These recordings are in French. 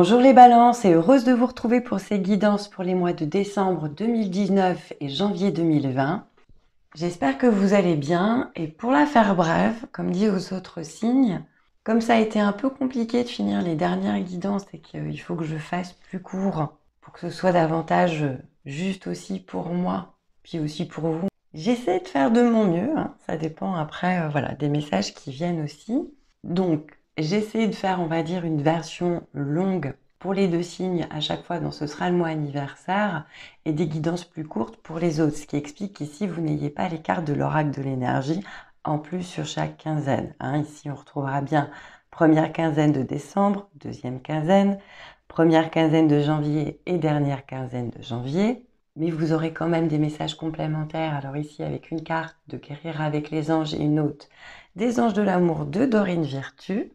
Bonjour les balances et heureuse de vous retrouver pour ces guidances pour les mois de décembre 2019 et janvier 2020. J'espère que vous allez bien et pour la faire brève, comme dit aux autres signes, comme ça a été un peu compliqué de finir les dernières guidances et qu'il faut que je fasse plus court pour que ce soit davantage juste aussi pour moi, puis aussi pour vous, j'essaie de faire de mon mieux, hein, ça dépend après euh, voilà, des messages qui viennent aussi. Donc j'ai essayé de faire, on va dire, une version longue pour les deux signes à chaque fois dont ce sera le mois anniversaire et des guidances plus courtes pour les autres, ce qui explique qu'ici vous n'ayez pas les cartes de l'oracle de l'énergie en plus sur chaque quinzaine. Hein. ici on retrouvera bien première quinzaine de décembre, deuxième quinzaine, première quinzaine de janvier et dernière quinzaine de janvier. Mais vous aurez quand même des messages complémentaires. Alors ici avec une carte de guérir avec les anges et une autre des anges de l'amour de Dorine Virtu.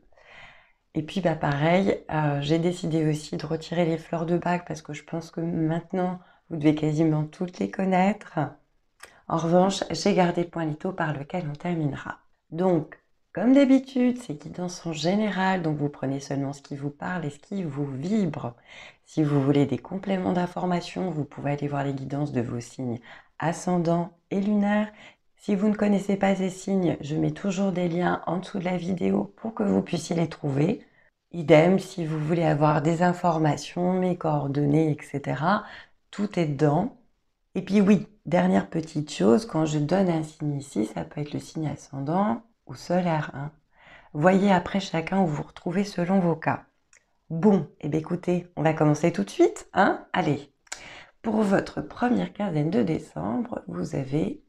Et puis bah, pareil, euh, j'ai décidé aussi de retirer les fleurs de bac parce que je pense que maintenant vous devez quasiment toutes les connaître. En revanche, j'ai gardé le point Lito par lequel on terminera. Donc, comme d'habitude, ces guidances sont générales, donc vous prenez seulement ce qui vous parle et ce qui vous vibre. Si vous voulez des compléments d'information, vous pouvez aller voir les guidances de vos signes ascendants et lunaires si vous ne connaissez pas ces signes, je mets toujours des liens en dessous de la vidéo pour que vous puissiez les trouver. Idem, si vous voulez avoir des informations, mes coordonnées, etc., tout est dedans. Et puis oui, dernière petite chose, quand je donne un signe ici, ça peut être le signe ascendant ou solaire. Hein. Voyez après chacun où vous retrouvez selon vos cas. Bon, et eh bien écoutez, on va commencer tout de suite, hein Allez Pour votre première quinzaine de décembre, vous avez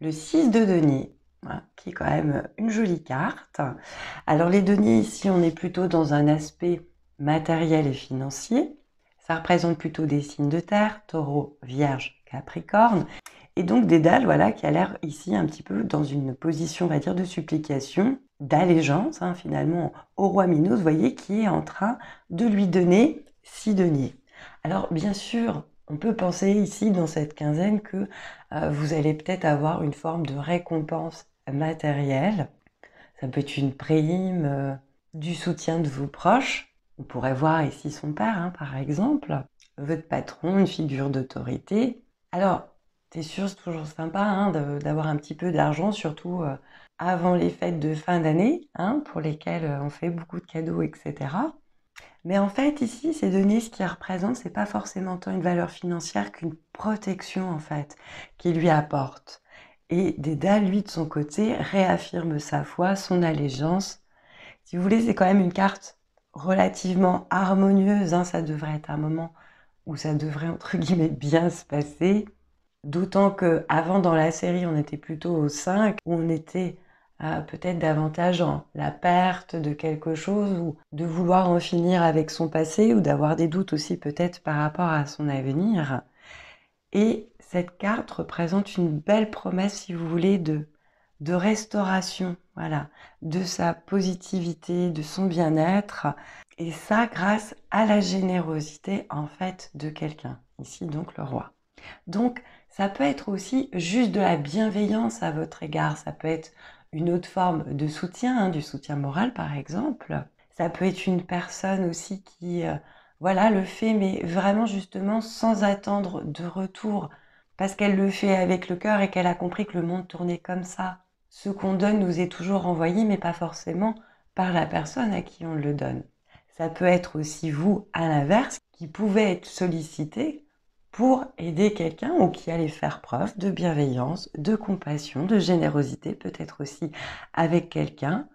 le 6 de denier, hein, qui est quand même une jolie carte. Alors les deniers, ici, on est plutôt dans un aspect matériel et financier. Ça représente plutôt des signes de terre, taureau, vierge, capricorne. Et donc des dalles, voilà, qui a l'air ici un petit peu dans une position, on va dire, de supplication, d'allégeance, hein, finalement, au roi Minos, vous voyez, qui est en train de lui donner six deniers. Alors, bien sûr, on peut penser ici, dans cette quinzaine, que euh, vous allez peut-être avoir une forme de récompense matérielle. Ça peut être une prime, euh, du soutien de vos proches. On pourrait voir ici son père, hein, par exemple, votre patron, une figure d'autorité. Alors, c'est sûr, c'est toujours sympa hein, d'avoir un petit peu d'argent, surtout euh, avant les fêtes de fin d'année, hein, pour lesquelles on fait beaucoup de cadeaux, etc. Mais en fait, ici, ces deniers, qui représente, représentent, c'est pas forcément tant une valeur financière qu'une protection, en fait, qu'il lui apporte. Et Deda lui, de son côté, réaffirme sa foi, son allégeance. Si vous voulez, c'est quand même une carte relativement harmonieuse. Hein. ça devrait être un moment où ça devrait, entre guillemets, bien se passer. D'autant qu'avant, dans la série, on était plutôt au 5, où on était peut-être davantage en la perte de quelque chose ou de vouloir en finir avec son passé ou d'avoir des doutes aussi peut-être par rapport à son avenir. Et cette carte représente une belle promesse, si vous voulez, de, de restauration, voilà, de sa positivité, de son bien-être, et ça grâce à la générosité en fait de quelqu'un, ici donc le roi. Donc ça peut être aussi juste de la bienveillance à votre égard, ça peut être une autre forme de soutien, hein, du soutien moral par exemple. Ça peut être une personne aussi qui, euh, voilà, le fait, mais vraiment justement sans attendre de retour, parce qu'elle le fait avec le cœur et qu'elle a compris que le monde tournait comme ça. Ce qu'on donne nous est toujours renvoyé mais pas forcément par la personne à qui on le donne. Ça peut être aussi vous, à l'inverse, qui pouvez être sollicité pour aider quelqu'un ou qui allait faire preuve de bienveillance, de compassion, de générosité, peut-être aussi avec quelqu'un.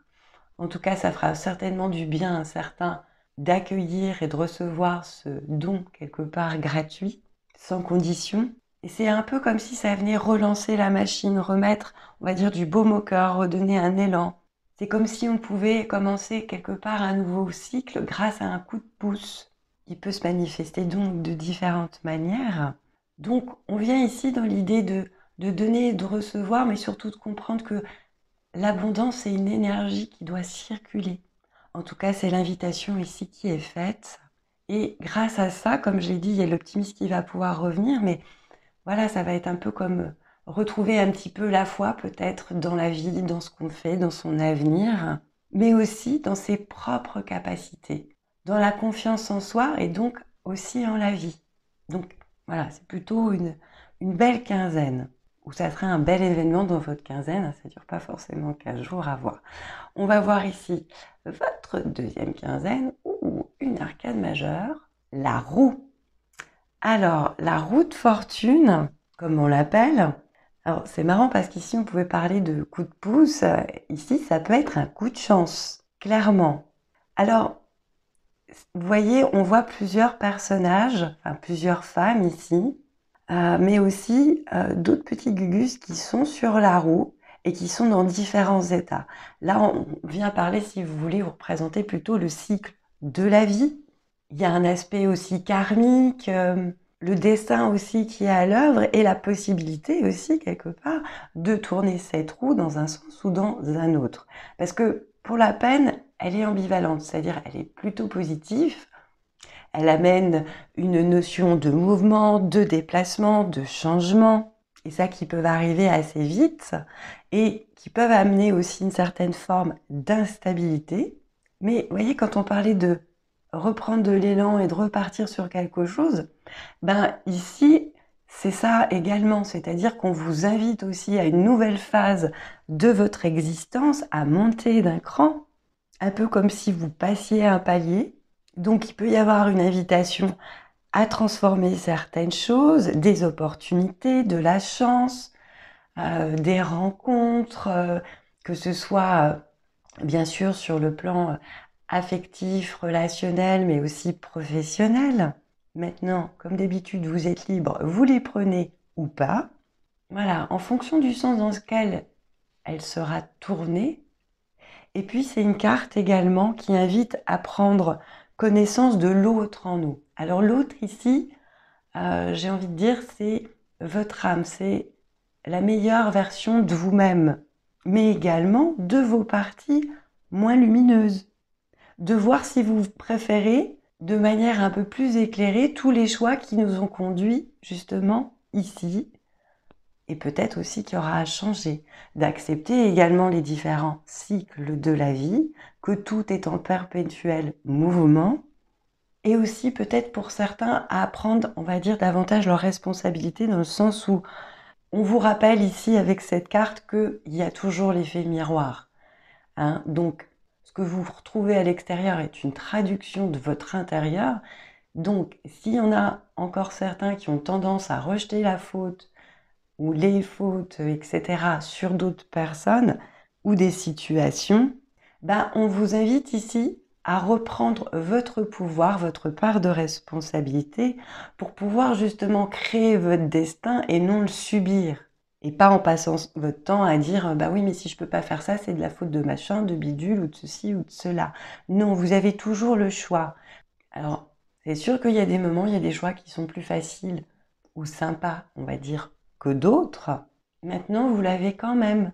En tout cas, ça fera certainement du bien à certains d'accueillir et de recevoir ce don quelque part gratuit, sans condition. Et c'est un peu comme si ça venait relancer la machine, remettre, on va dire, du baume au cœur, redonner un élan. C'est comme si on pouvait commencer quelque part un nouveau cycle grâce à un coup de pouce il peut se manifester donc de différentes manières. Donc on vient ici dans l'idée de, donner de recevoir, mais surtout de comprendre que l'abondance est une énergie qui doit circuler. En tout cas, c'est l'invitation ici qui est faite. Et grâce à ça, comme j'ai dit, il y a l'optimisme qui va pouvoir revenir, mais voilà, ça va être un peu comme euh, retrouver un petit peu la foi peut-être dans la vie, dans ce qu'on fait, dans son avenir, mais aussi dans ses propres capacités dans la confiance en soi et donc aussi en la vie. Donc voilà, c'est plutôt une, une belle quinzaine, ou ça serait un bel événement dans votre quinzaine, hein, ça ne dure pas forcément 15 jours à voir. On va voir ici votre deuxième quinzaine, ou une arcade majeure, la roue. Alors, la roue de fortune, comme on l'appelle, alors c'est marrant parce qu'ici on pouvait parler de coup de pouce, ici ça peut être un coup de chance, clairement. Alors vous voyez, on voit plusieurs personnages, plusieurs femmes ici, euh, mais aussi euh, d'autres petits gugus qui sont sur la roue et qui sont dans différents états. Là, on vient parler, si vous voulez, vous représenter plutôt le cycle de la vie. Il y a un aspect aussi karmique, euh, le destin aussi qui est à l'œuvre et la possibilité aussi, quelque part, de tourner cette roue dans un sens ou dans un autre. Parce que pour la peine, elle est ambivalente, c'est-à-dire elle est plutôt positive. Elle amène une notion de mouvement, de déplacement, de changement, et ça qui peut arriver assez vite, et qui peuvent amener aussi une certaine forme d'instabilité. Mais vous voyez, quand on parlait de reprendre de l'élan et de repartir sur quelque chose, ben ici, c'est ça également, c'est-à-dire qu'on vous invite aussi à une nouvelle phase de votre existence, à monter d'un cran, un peu comme si vous passiez un palier. Donc il peut y avoir une invitation à transformer certaines choses, des opportunités, de la chance, euh, des rencontres, euh, que ce soit euh, bien sûr sur le plan affectif, relationnel, mais aussi professionnel. Maintenant, comme d'habitude, vous êtes libre, vous les prenez ou pas. Voilà, en fonction du sens dans lequel elle sera tournée. Et puis, c'est une carte également qui invite à prendre connaissance de l'autre en nous. Alors, l'autre ici, euh, j'ai envie de dire, c'est votre âme, c'est la meilleure version de vous-même, mais également de vos parties moins lumineuses. De voir si vous préférez de manière un peu plus éclairée tous les choix qui nous ont conduits justement ici et peut-être aussi qu'il y aura à changer, d'accepter également les différents cycles de la vie, que tout est en perpétuel mouvement, et aussi peut-être pour certains à prendre, on va dire, davantage leurs responsabilités dans le sens où on vous rappelle ici avec cette carte qu'il y a toujours l'effet miroir. Hein, donc que vous retrouvez à l'extérieur est une traduction de votre intérieur. Donc, s'il y en a encore certains qui ont tendance à rejeter la faute ou les fautes, etc., sur d'autres personnes ou des situations, bah, on vous invite ici à reprendre votre pouvoir, votre part de responsabilité pour pouvoir justement créer votre destin et non le subir. Et pas en passant votre temps à dire euh, bah oui, mais si je peux pas faire ça, c'est de la faute de machin, de bidule ou de ceci ou de cela. Non, vous avez toujours le choix. Alors, c'est sûr qu'il y a des moments, il y a des choix qui sont plus faciles ou sympas, on va dire, que d'autres. Maintenant, vous l'avez quand même.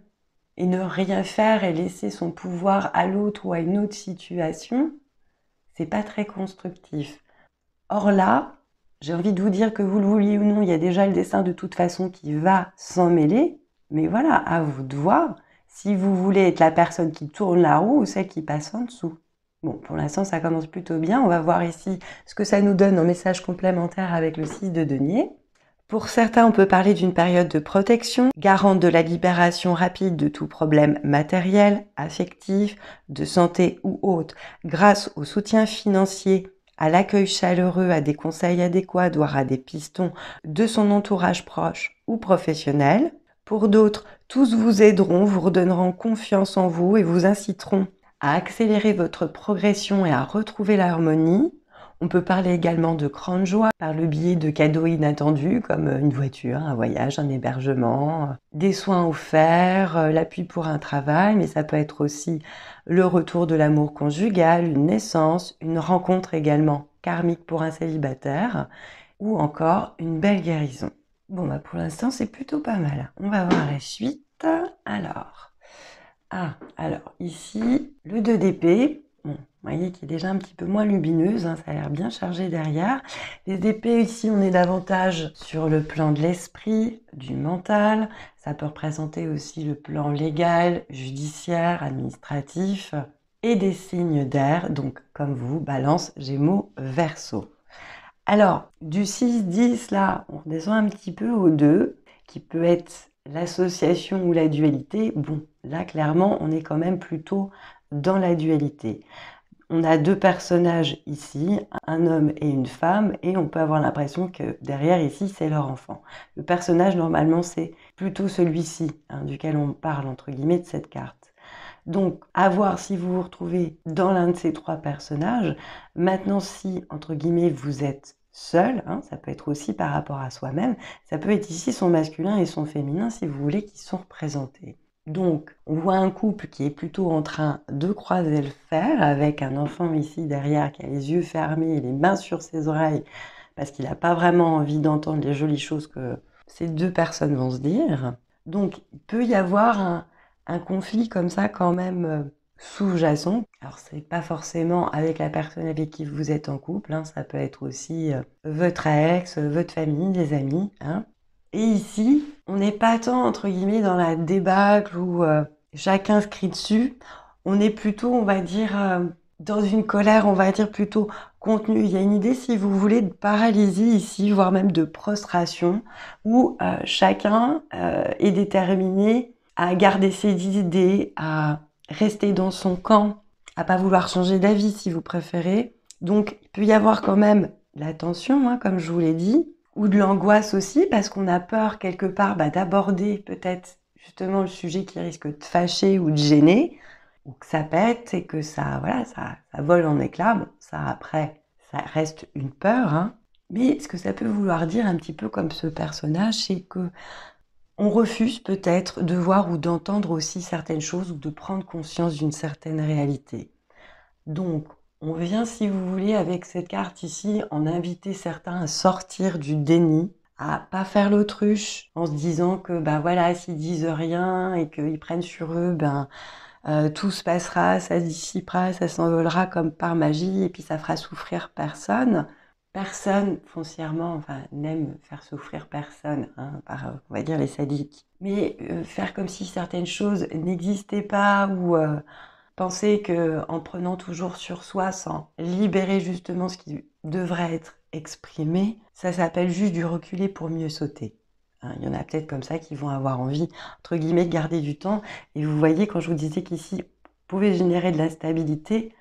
Et ne rien faire et laisser son pouvoir à l'autre ou à une autre situation, c'est pas très constructif. Or là, j'ai envie de vous dire que vous le vouliez ou non, il y a déjà le dessin de toute façon qui va s'en mêler. Mais voilà, à vous de voir si vous voulez être la personne qui tourne la roue ou celle qui passe en dessous. Bon, pour l'instant, ça commence plutôt bien. On va voir ici ce que ça nous donne en message complémentaire avec le 6 de denier. Pour certains, on peut parler d'une période de protection, garante de la libération rapide de tout problème matériel, affectif, de santé ou autre, grâce au soutien financier à l'accueil chaleureux, à des conseils adéquats, voire à des pistons de son entourage proche ou professionnel. Pour d'autres, tous vous aideront, vous redonneront confiance en vous et vous inciteront à accélérer votre progression et à retrouver l'harmonie. On peut parler également de grande joie par le biais de cadeaux inattendus comme une voiture, un voyage, un hébergement, des soins offerts, euh, l'appui pour un travail, mais ça peut être aussi le retour de l'amour conjugal, une naissance, une rencontre également karmique pour un célibataire ou encore une belle guérison. Bon, bah pour l'instant, c'est plutôt pas mal. On va voir la suite. Alors, ah, alors ici, le 2 d'épée, vous voyez qu'il est déjà un petit peu moins lumineuse, hein, ça a l'air bien chargé derrière. Les épées, ici, on est davantage sur le plan de l'esprit, du mental. Ça peut représenter aussi le plan légal, judiciaire, administratif et des signes d'air, donc comme vous, balance, gémeaux, verso. Alors, du 6-10, là, on descend un petit peu au 2, qui peut être l'association ou la dualité. Bon, là, clairement, on est quand même plutôt dans la dualité. On a deux personnages ici, un homme et une femme, et on peut avoir l'impression que derrière ici, c'est leur enfant. Le personnage, normalement, c'est plutôt celui-ci, hein, duquel on parle, entre guillemets, de cette carte. Donc, à voir si vous vous retrouvez dans l'un de ces trois personnages. Maintenant, si, entre guillemets, vous êtes seul, hein, ça peut être aussi par rapport à soi-même, ça peut être ici son masculin et son féminin, si vous voulez, qui sont représentés. Donc, on voit un couple qui est plutôt en train de croiser le fer avec un enfant ici derrière qui a les yeux fermés et les mains sur ses oreilles parce qu'il n'a pas vraiment envie d'entendre les jolies choses que ces deux personnes vont se dire. Donc, il peut y avoir un, conflit comme ça quand même euh, sous-jacent. Alors ce n'est pas forcément avec la personne avec qui vous êtes en couple, hein. ça peut être aussi euh, votre ex, euh, votre famille, des amis. Hein. Et ici, on n'est pas tant, entre guillemets, dans la débâcle où euh, chacun se dessus. On est plutôt, on va dire, euh, dans une colère, on va dire plutôt contenu. Il y a une idée, si vous voulez, de paralysie ici, voire même de prostration, où euh, chacun est déterminé à garder ses idées, à rester dans son camp, à pas vouloir changer d'avis si vous préférez. Donc, il peut y avoir quand même la tension, hein, comme je vous l'ai dit, ou de l'angoisse aussi, parce qu'on a peur quelque part bah, d'aborder peut-être justement le sujet qui risque de fâcher ou de gêner, ou que ça pète et que ça, voilà, ça, vole en éclats. Bon, ça après, ça reste une peur, hein. Mais ce que ça peut vouloir dire un petit peu comme ce personnage, c'est que on refuse peut-être de voir ou d'entendre aussi certaines choses ou de prendre conscience d'une certaine réalité. Donc, on vient, si vous voulez, avec cette carte ici, en inviter certains à sortir du déni, à pas faire l'autruche, en se disant que, ben voilà, s'ils disent rien et qu'ils prennent sur eux, ben euh, tout se passera, ça dissipera, ça s'envolera comme par magie, et puis ça fera souffrir personne. Personne, foncièrement, enfin, n'aime faire souffrir personne, hein, on va dire, les sadiques. Mais euh, faire comme si certaines choses n'existaient pas ou euh, Penser que en prenant toujours sur soi, sans libérer justement ce qui devrait être exprimé, ça s'appelle juste du reculer pour mieux sauter. Hein, il y en a peut-être comme ça qui vont avoir envie, entre guillemets, de garder du temps. Et vous voyez, quand je vous disais qu'ici, vous pouvez générer de la stabilité,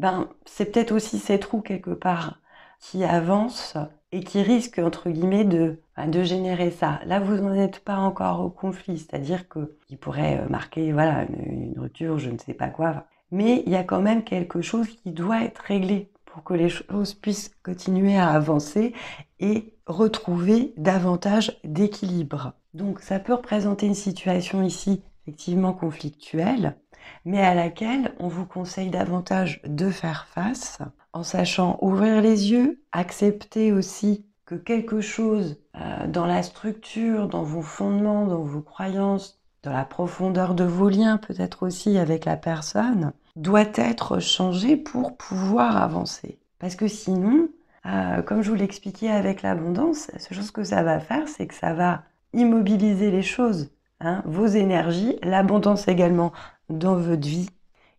ben, c'est peut-être aussi ces trous quelque part qui avance et qui risque, entre guillemets, de, bah, générer ça. Là, vous n'en êtes pas encore au conflit, c'est-à-dire qu'il pourrait euh, marquer voilà, une, rupture, je ne sais pas quoi. Mais il y a quand même quelque chose qui doit être réglé pour que les choses puissent continuer à avancer et retrouver davantage d'équilibre. Donc ça peut représenter une situation ici effectivement conflictuelle, mais à laquelle on vous conseille davantage de faire face en sachant ouvrir les yeux, accepter aussi que quelque chose euh, dans la structure, dans vos fondements, dans vos croyances, dans la profondeur de vos liens peut-être aussi avec la personne, doit être changé pour pouvoir avancer. Parce que sinon, euh, comme je vous l'expliquais avec l'abondance, ce que ça va faire, c'est que ça va immobiliser les choses, hein, vos énergies, l'abondance également dans votre vie.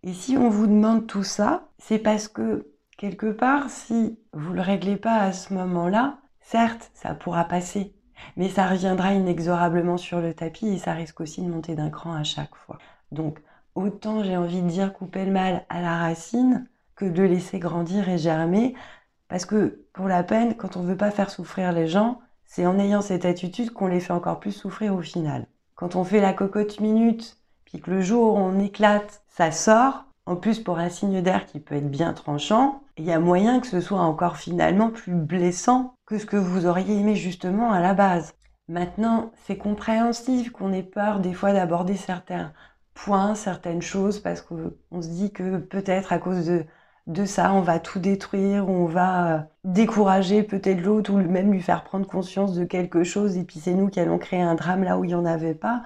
Et si on vous demande tout ça, c'est parce que quelque part, si vous ne le réglez pas à ce moment-là, certes, ça pourra passer, mais ça reviendra inexorablement sur le tapis et ça risque aussi de monter d'un cran à chaque fois. Donc, autant j'ai envie de dire couper le mal à la racine que de laisser grandir et germer, parce que pour la peine, quand on ne veut pas faire souffrir les gens, c'est en ayant cette attitude qu'on les fait encore plus souffrir au final. Quand on fait la cocotte minute puis que le jour où on éclate, ça sort. En plus, pour un signe d'air qui peut être bien tranchant, il y a moyen que ce soit encore finalement plus blessant que ce que vous auriez aimé justement à la base. Maintenant, c'est compréhensif qu'on ait peur des fois d'aborder certains points, certaines choses, parce qu'on se dit que peut-être à cause de, ça, on va tout détruire, on va euh, décourager peut-être l'autre ou même lui faire prendre conscience de quelque chose, et puis c'est nous qui allons créer un drame là où il n'y en avait pas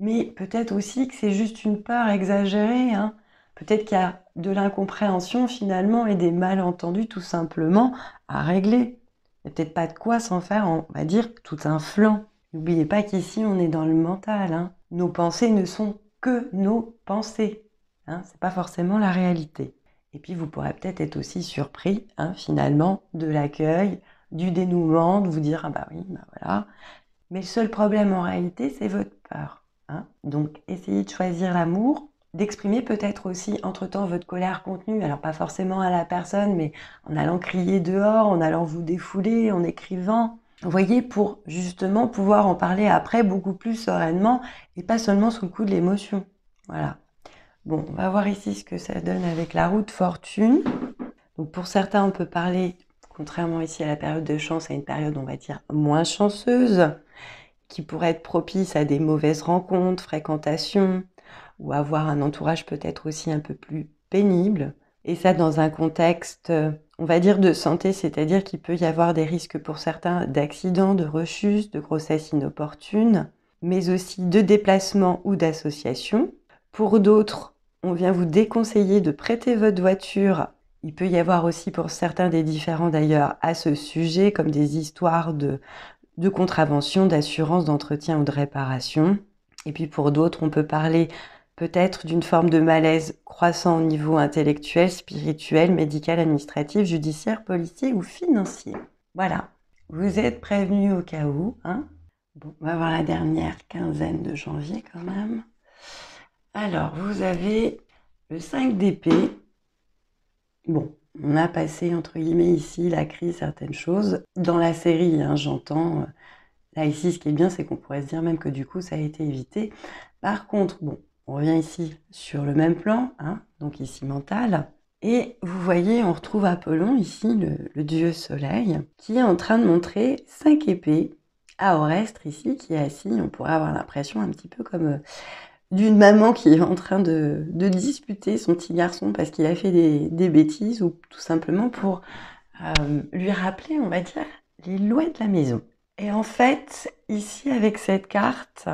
mais peut-être aussi que c'est juste une peur exagérée. Hein. Peut-être qu'il y a de l'incompréhension finalement et des malentendus tout simplement à régler. Il n'y a peut-être pas de quoi s'en faire, on va dire, tout un flanc. N'oubliez pas qu'ici, on est dans le mental. Hein. Nos pensées ne sont que nos pensées. Hein. Ce n'est pas forcément la réalité. Et puis, vous pourrez peut-être être aussi surpris, finalement, de l'accueil, du dénouement, de vous dire, ah bah oui, bah voilà. Mais le seul problème en réalité, c'est votre peur. Hein. Donc essayez de choisir l'amour, d'exprimer peut-être aussi entre-temps votre colère contenue, alors pas forcément à la personne, mais en allant crier dehors, en allant vous défouler, en écrivant. Vous voyez, pour justement pouvoir en parler après beaucoup plus sereinement et pas seulement sous le coup de l'émotion. Voilà. Bon, on va voir ici ce que ça donne avec la route fortune. Donc pour certains, on peut parler, contrairement ici à la période de chance, à une période, on va dire, moins chanceuse qui pourraient être propices à des mauvaises rencontres, fréquentations, ou avoir un entourage peut-être aussi un peu plus pénible. Et ça dans un contexte, euh, on va dire, de santé, c'est-à-dire qu'il peut y avoir des risques pour certains d'accidents, de rechutes, de grossesses inopportunes, mais aussi de déplacements ou d'associations. Pour d'autres, on vient vous déconseiller de prêter votre voiture. Il peut y avoir aussi pour certains des différents d'ailleurs à ce sujet, comme des histoires de de contravention, d'assurance, d'entretien ou de réparation. Et puis pour d'autres, on peut parler peut-être d'une forme de malaise croissant au niveau intellectuel, spirituel, médical, administratif, judiciaire, policier ou financier. Voilà, vous êtes prévenus au cas où. Hein. bon, on va voir la dernière quinzaine de janvier quand même. Alors, vous avez le 5 d'épée. Bon, on a passé, entre guillemets, ici, la crise, certaines choses. Dans la série, hein, j'entends, euh, là, ici, ce qui est bien, c'est qu'on pourrait se dire même que du coup, ça a été évité. Par contre, bon, on revient ici sur le même plan, hein, donc ici mental. Et vous voyez, on retrouve Apollon, ici, le, dieu soleil, qui est en train de montrer cinq épées à Orestre, ici, qui est assis. On pourrait avoir l'impression un petit peu comme euh, d'une maman qui est en train de, disputer son petit garçon parce qu'il a fait des, bêtises ou tout simplement pour euh, lui rappeler, on va dire, les lois de la maison. Et en fait, ici avec cette carte,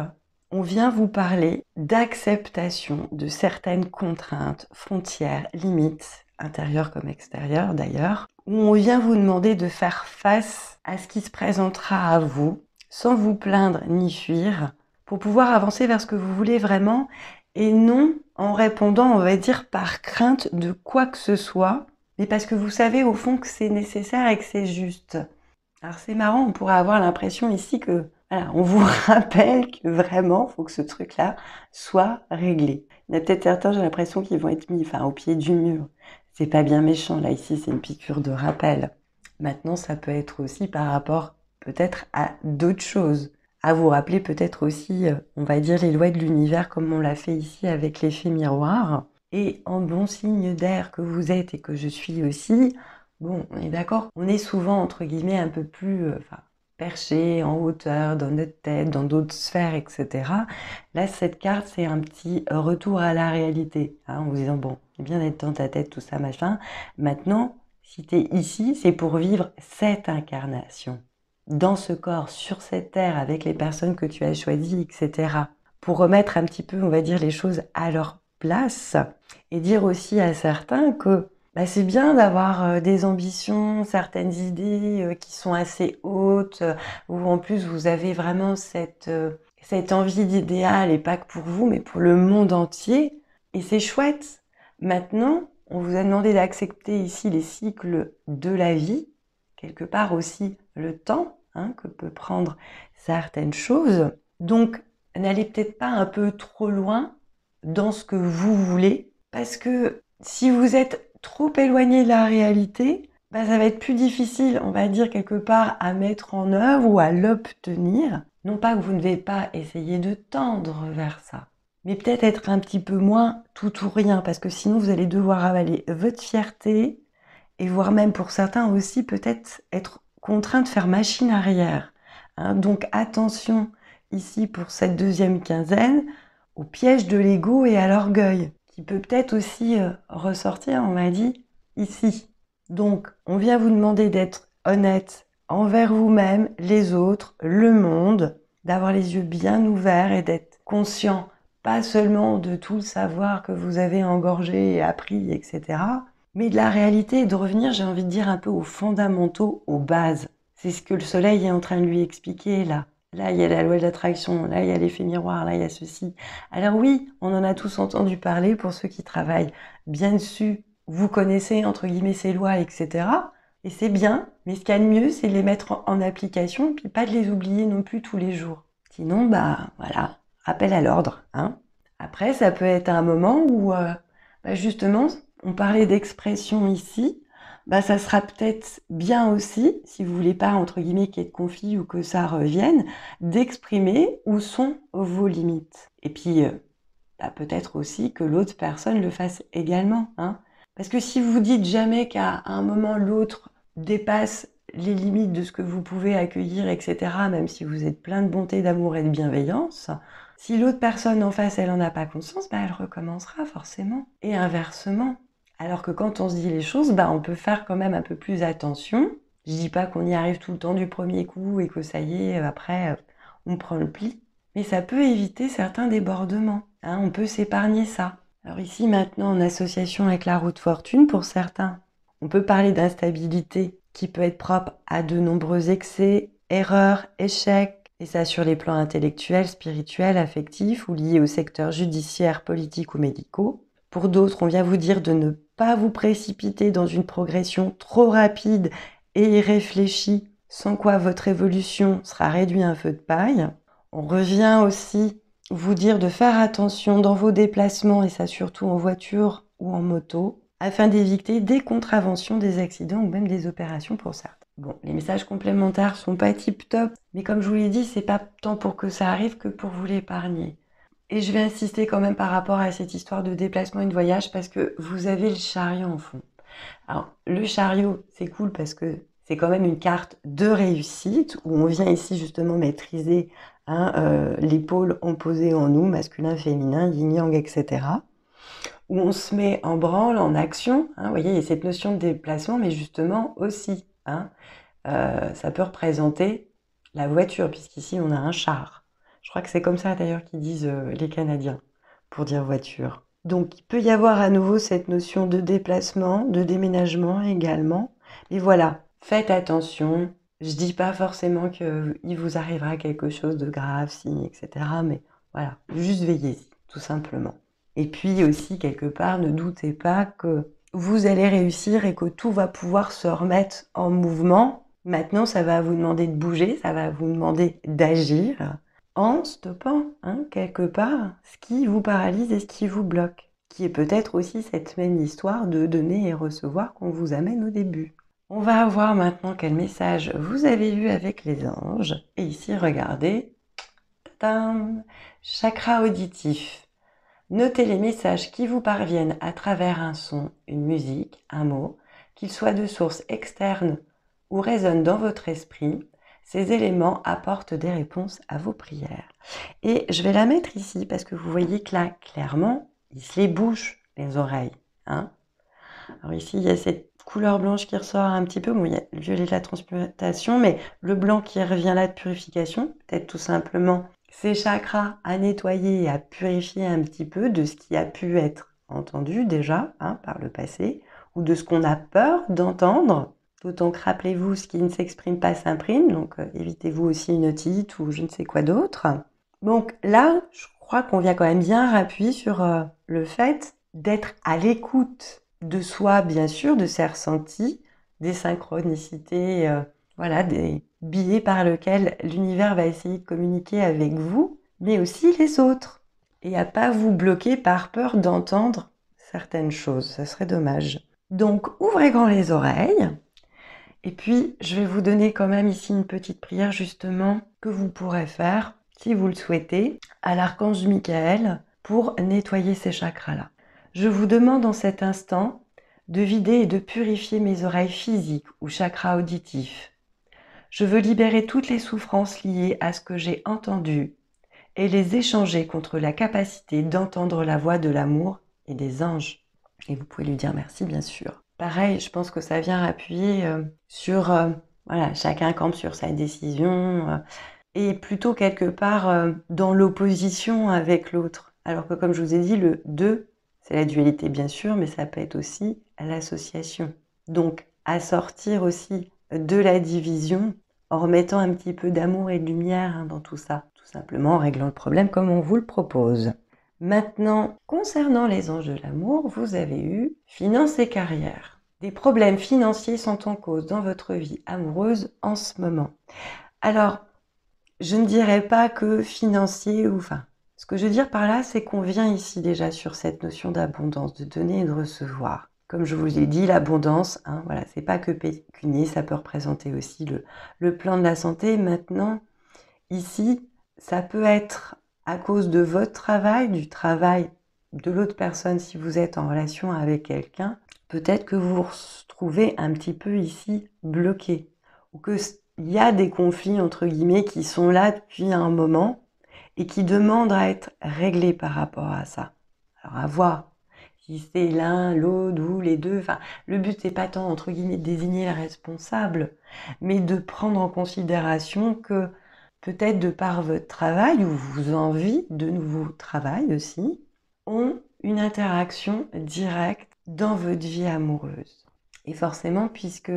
on vient vous parler d'acceptation de certaines contraintes, frontières, limites, intérieures comme extérieures d'ailleurs, où on vient vous demander de faire face à ce qui se présentera à vous sans vous plaindre ni fuir, pouvoir avancer vers ce que vous voulez vraiment et non en répondant, on va dire, par crainte de quoi que ce soit, mais parce que vous savez au fond que c'est nécessaire et que c'est juste. Alors c'est marrant, on pourrait avoir l'impression ici que voilà, on vous rappelle que vraiment, faut que ce truc-là soit réglé. Il y a peut-être certains, j'ai l'impression qu'ils vont être mis enfin, au pied du mur. C'est pas bien méchant, là, ici, c'est une piqûre de rappel. Maintenant, ça peut être aussi par rapport peut-être à d'autres choses à vous rappeler peut-être aussi, euh, on va dire, les lois de l'univers comme on l'a fait ici avec l'effet miroir. Et en bon signe d'air que vous êtes et que je suis aussi, bon, on est d'accord, on est souvent, entre guillemets, un peu plus euh, perché, en hauteur, dans notre tête, dans d'autres sphères, etc. Là, cette carte, c'est un petit retour à la réalité, hein, en vous disant, bon, bien d'être dans ta tête, tout ça, machin. Maintenant, si tu es ici, c'est pour vivre cette incarnation dans ce corps, sur cette terre, avec les personnes que tu as choisies, etc. Pour remettre un petit peu, on va dire, les choses à leur place et dire aussi à certains que bah, c'est bien d'avoir euh, des ambitions, certaines idées euh, qui sont assez hautes, où en plus vous avez vraiment cette, euh, cette envie d'idéal, et pas que pour vous, mais pour le monde entier. Et c'est chouette. Maintenant, on vous a demandé d'accepter ici les cycles de la vie, quelque part aussi le temps, Hein, que peut prendre certaines choses. Donc, n'allez peut-être pas un peu trop loin dans ce que vous voulez, parce que si vous êtes trop éloigné de la réalité, bah, ça va être plus difficile, on va dire quelque part, à mettre en œuvre ou à l'obtenir. Non pas que vous ne devez pas essayer de tendre vers ça, mais peut-être être un petit peu moins tout ou rien, parce que sinon vous allez devoir avaler votre fierté, et voire même pour certains aussi peut-être être contraint de faire machine arrière. Hein. donc attention ici pour cette deuxième quinzaine au piège de l'ego et à l'orgueil, qui peut peut-être aussi euh, ressortir, on m'a dit, ici. Donc on vient vous demander d'être honnête envers vous-même, les autres, le monde, d'avoir les yeux bien ouverts et d'être conscient, pas seulement de tout le savoir que vous avez engorgé et appris, etc., mais de la réalité de revenir, j'ai envie de dire, un peu aux fondamentaux, aux bases. C'est ce que le soleil est en train de lui expliquer là. Là, il y a la loi de l'attraction, là, il y a l'effet miroir, là, il y a ceci. Alors oui, on en a tous entendu parler pour ceux qui travaillent. Bien sûr, vous connaissez, entre guillemets, ces lois, etc. Et c'est bien, mais ce qu'il y a de mieux, c'est de les mettre en application, puis pas de les oublier non plus tous les jours. Sinon, bah voilà, appel à l'ordre. Hein. Après, ça peut être un moment où, euh, bah, justement, on parlait d'expression ici, bah ça sera peut-être bien aussi, si vous voulez pas entre guillemets qu'il y ait de conflit ou que ça revienne, d'exprimer où sont vos limites. Et puis euh, bah, peut-être aussi que l'autre personne le fasse également. Hein. Parce que si vous dites jamais qu'à un moment l'autre dépasse les limites de ce que vous pouvez accueillir, etc., même si vous êtes plein de bonté, d'amour et de bienveillance, si l'autre personne en face, elle n'en a pas conscience, bah, elle recommencera forcément. Et inversement, alors que quand on se dit les choses, bah, on peut faire quand même un peu plus attention. Je dis pas qu'on y arrive tout le temps du premier coup et que ça y est, euh, après, euh, on prend le pli. Mais ça peut éviter certains débordements. Hein. on peut s'épargner ça. Alors ici, maintenant, en association avec la route fortune, pour certains, on peut parler d'instabilité qui peut être propre à de nombreux excès, erreurs, échecs, et ça sur les plans intellectuels, spirituels, affectifs ou liés au secteur judiciaire, politique ou médicaux. Pour d'autres, on vient vous dire de ne vous précipiter dans une progression trop rapide et irréfléchie, sans quoi votre évolution sera réduite à un feu de paille. On revient aussi vous dire de faire attention dans vos déplacements, et ça surtout en voiture ou en moto, afin d'éviter des contraventions, des accidents ou même des opérations pour ça. Bon, les messages complémentaires sont pas tip top, mais comme je vous l'ai dit, c'est pas tant pour que ça arrive que pour vous l'épargner. Et je vais insister quand même par rapport à cette histoire de déplacement et de voyage parce que vous avez le chariot en fond. Alors, le chariot, c'est cool parce que c'est quand même une carte de réussite où on vient ici justement maîtriser l'épaule hein, euh, en nous, masculin, féminin, yin-yang, etc. Où on se met en branle, en action. Hein, vous voyez, il y a cette notion de déplacement, mais justement aussi, hein, euh, ça peut représenter la voiture, puisqu'ici on a un char. Je crois que c'est comme ça d'ailleurs qu'ils disent euh, les Canadiens pour dire voiture. Donc il peut y avoir à nouveau cette notion de déplacement, de déménagement également. Mais voilà, faites attention. Je dis pas forcément qu'il euh, vous arrivera quelque chose de grave, si, etc. Mais voilà, juste veillez-y, tout simplement. Et puis aussi, quelque part, ne doutez pas que vous allez réussir et que tout va pouvoir se remettre en mouvement. Maintenant, ça va vous demander de bouger, ça va vous demander d'agir en stoppant hein, quelque part ce qui vous paralyse et ce qui vous bloque, qui est peut-être aussi cette même histoire de donner et recevoir qu'on vous amène au début. On va voir maintenant quel message vous avez eu avec les anges. Et ici, regardez, chakra auditif. Notez les messages qui vous parviennent à travers un son, une musique, un mot, qu'ils soient de source externe ou résonnent dans votre esprit ces éléments apportent des réponses à vos prières. Et je vais la mettre ici parce que vous voyez que là, clairement, il se les bouche les oreilles. Hein Alors ici, il y a cette couleur blanche qui ressort un petit peu. Bon, il y violet de la transplantation, mais le blanc qui revient là de purification, peut-être tout simplement ces chakras à nettoyer et à purifier un petit peu de ce qui a pu être entendu déjà hein, par le passé ou de ce qu'on a peur d'entendre donc rappelez-vous, ce qui ne s'exprime pas s'imprime, donc euh, évitez-vous aussi une otite ou je ne sais quoi d'autre. Donc là, je crois qu'on vient quand même bien appuyer sur euh, le fait d'être à l'écoute de soi, bien sûr, de ses ressentis, des synchronicités, euh, voilà, des billets par lesquels l'univers va essayer de communiquer avec vous, mais aussi les autres. Et à pas vous bloquer par peur d'entendre certaines choses, ça serait dommage. Donc ouvrez grand les oreilles, et puis, je vais vous donner quand même ici une petite prière justement que vous pourrez faire, si vous le souhaitez, à l'archange Michael pour nettoyer ces chakras-là. Je vous demande en cet instant de vider et de purifier mes oreilles physiques ou chakras auditifs. Je veux libérer toutes les souffrances liées à ce que j'ai entendu et les échanger contre la capacité d'entendre la voix de l'amour et des anges. Et vous pouvez lui dire merci, bien sûr. Pareil, je pense que ça vient appuyer euh, sur, euh, voilà, chacun campe sur sa décision, euh, et plutôt quelque part dans l'opposition avec l'autre. Alors que comme je vous ai dit, le 2, c'est la dualité bien sûr, mais ça peut être aussi l'association. Donc, à sortir aussi de la division en remettant un petit peu d'amour et de lumière hein, dans tout ça, tout simplement en réglant le problème comme on vous le propose. Maintenant, concernant les anges de l'amour, vous avez eu finance et carrière. Des problèmes financiers sont en cause dans votre vie amoureuse en ce moment. Alors, je ne dirais pas que financier ou enfin. Ce que je veux dire par là, c'est qu'on vient ici déjà sur cette notion d'abondance, de donner et de recevoir. Comme je vous ai dit, l'abondance, hein, voilà, c'est pas que pécunier, ça peut représenter aussi le plan de la santé. Maintenant, ici, ça peut être à cause de votre travail, du travail de l'autre personne si vous êtes en relation avec quelqu'un, peut-être que vous vous retrouvez un petit peu ici bloqué, ou qu'il y a des conflits, entre guillemets, qui sont là depuis un moment et qui demandent à être réglés par rapport à ça. Alors à voir si c'est l'un, l'autre ou les deux. Enfin, le but n'est pas tant, entre guillemets, de désigner les responsables, mais de prendre en considération que peut-être de par votre travail ou vos envies de nouveau travail aussi, ont une interaction directe dans votre vie amoureuse. Et forcément, puisque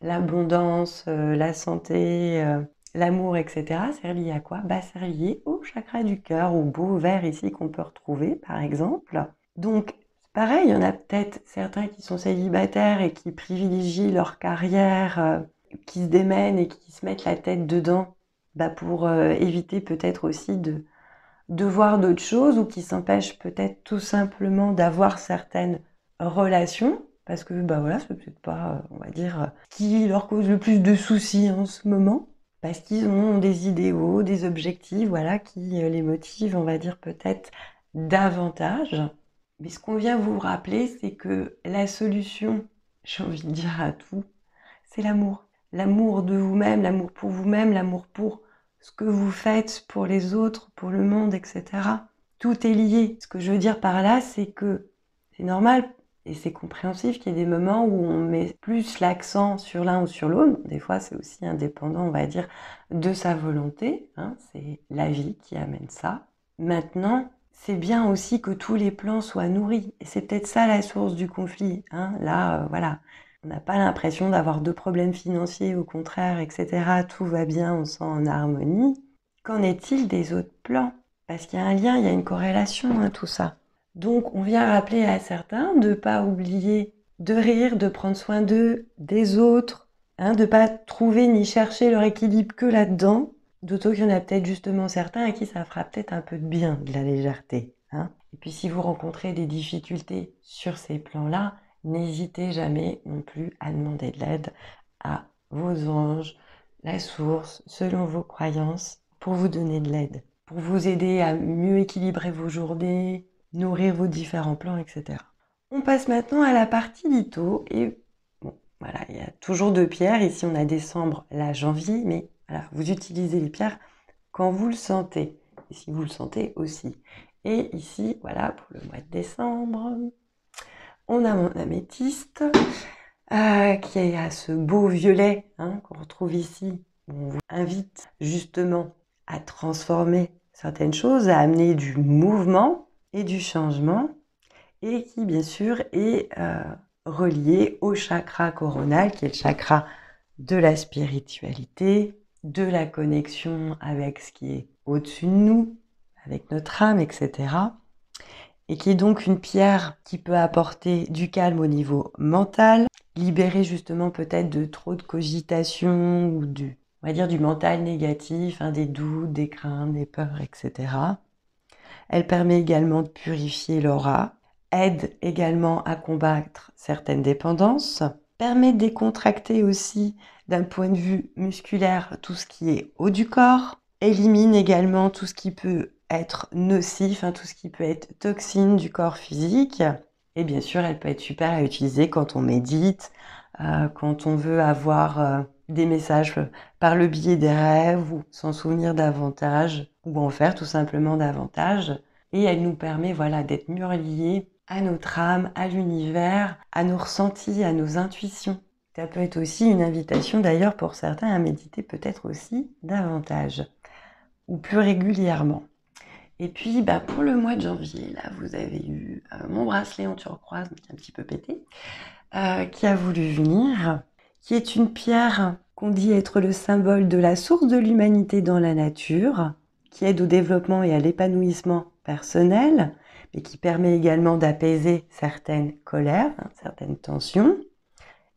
l'abondance, euh, la santé, euh, l'amour, etc., c'est lié à quoi bah, C'est lié au chakra du cœur, au beau vert ici qu'on peut retrouver, par exemple. Donc, pareil, il y en a peut-être certains qui sont célibataires et qui privilégient leur carrière, euh, qui se démènent et qui se mettent la tête dedans bah, pour éviter peut-être aussi de, de voir d'autres choses ou qui s'empêchent peut-être tout simplement d'avoir certaines relation, parce que bah voilà, c'est peut-être pas, euh, on va dire, euh, qui leur cause le plus de soucis en ce moment, parce qu'ils ont des idéaux, des objectifs, voilà, qui euh, les motivent, on va dire peut-être davantage. Mais ce qu'on vient vous rappeler, c'est que la solution, j'ai envie de dire à tout, c'est l'amour. L'amour de vous-même, l'amour pour vous-même, l'amour pour ce que vous faites pour les autres, pour le monde, etc. Tout est lié. Ce que je veux dire par là, c'est que c'est normal et c'est compréhensif qu'il y ait des moments où on met plus l'accent sur l'un ou sur l'autre. Des fois, c'est aussi indépendant, on va dire, de sa volonté. Hein. C'est la vie qui amène ça. Maintenant, c'est bien aussi que tous les plans soient nourris. Et c'est peut-être ça la source du conflit. Hein. Là, euh, voilà, on n'a pas l'impression d'avoir deux problèmes financiers, au contraire, etc. Tout va bien, on sent en harmonie. Qu'en est-il des autres plans Parce qu'il y a un lien, il y a une corrélation, à hein, tout ça. Donc on vient rappeler à certains de ne pas oublier de rire, de prendre soin d'eux, des autres, hein, de ne pas trouver ni chercher leur équilibre que là-dedans. D'autant qu'il y en a peut-être justement certains à qui ça fera peut-être un peu de bien, de la légèreté. Hein. Et puis si vous rencontrez des difficultés sur ces plans-là, n'hésitez jamais non plus à demander de l'aide à vos anges, la source, selon vos croyances, pour vous donner de l'aide, pour vous aider à mieux équilibrer vos journées, nourrir vos différents plans, etc. On passe maintenant à la partie litho et bon, voilà, il y a toujours deux pierres. Ici, on a décembre, la janvier, mais alors vous utilisez les pierres quand vous le sentez et si vous le sentez aussi. Et ici, voilà, pour le mois de décembre, on a mon améthyste euh, qui a ce beau violet hein, qu'on retrouve ici. On vous invite justement à transformer certaines choses, à amener du mouvement et du changement et qui bien sûr est euh, relié au chakra coronal qui est le chakra de la spiritualité, de la connexion avec ce qui est au-dessus de nous, avec notre âme, etc. Et qui est donc une pierre qui peut apporter du calme au niveau mental, libérer justement peut-être de trop de cogitations ou du, on va dire, du mental négatif, hein, des doutes, des craintes, des peurs, etc. Elle permet également de purifier l'aura, aide également à combattre certaines dépendances, permet de décontracter aussi d'un point de vue musculaire tout ce qui est haut du corps, élimine également tout ce qui peut être nocif, hein, tout ce qui peut être toxine du corps physique. Et bien sûr, elle peut être super à utiliser quand on médite, euh, quand on veut avoir euh, des messages par le biais des rêves ou s'en souvenir davantage ou en faire tout simplement davantage. Et elle nous permet voilà, d'être mieux reliés à notre âme, à l'univers, à nos ressentis, à nos intuitions. Ça peut être aussi une invitation d'ailleurs pour certains à méditer peut-être aussi davantage ou plus régulièrement. Et puis bah, pour le mois de janvier, là vous avez eu euh, mon bracelet en turquoise, qui un petit peu pété, euh, qui a voulu venir, qui est une pierre qu'on dit être le symbole de la source de l'humanité dans la nature, qui aide au développement et à l'épanouissement personnel, mais qui permet également d'apaiser certaines colères, hein, certaines tensions,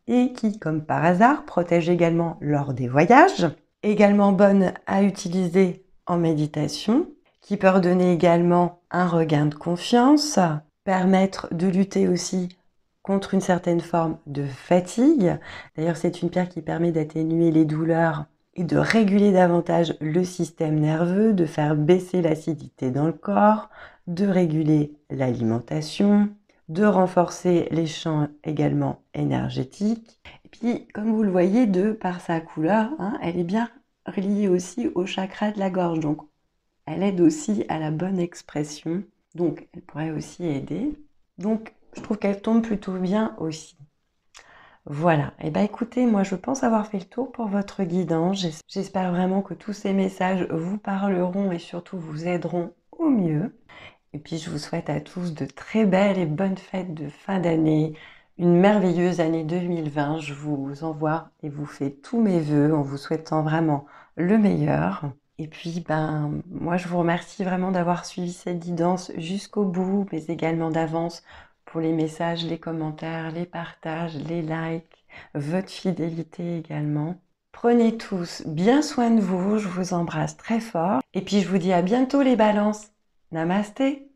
et qui, comme par hasard, protège également lors des voyages, également bonne à utiliser en méditation, qui peut redonner également un regain de confiance, permettre de lutter aussi contre une certaine forme de fatigue. D'ailleurs, c'est une pierre qui permet d'atténuer les douleurs de réguler davantage le système nerveux, de faire baisser l'acidité dans le corps, de réguler l'alimentation, de renforcer les champs également énergétiques. Et puis, comme vous le voyez, de par sa couleur, hein, elle est bien reliée aussi au chakra de la gorge. Donc, elle aide aussi à la bonne expression. Donc, elle pourrait aussi aider. Donc, je trouve qu'elle tombe plutôt bien aussi. Voilà, et eh ben, écoutez, moi je pense avoir fait le tour pour votre guidance. J'espère vraiment que tous ces messages vous parleront et surtout vous aideront au mieux. Et puis je vous souhaite à tous de très belles et bonnes fêtes de fin d'année, une merveilleuse année 2020. Je vous envoie et vous fais tous mes voeux en vous souhaitant vraiment le meilleur. Et puis, ben, moi, je vous remercie vraiment d'avoir suivi cette guidance jusqu'au bout, mais également d'avance pour les messages, les commentaires, les partages, les likes, votre fidélité également. Prenez tous bien soin de vous, je vous embrasse très fort et puis je vous dis à bientôt les balances. Namasté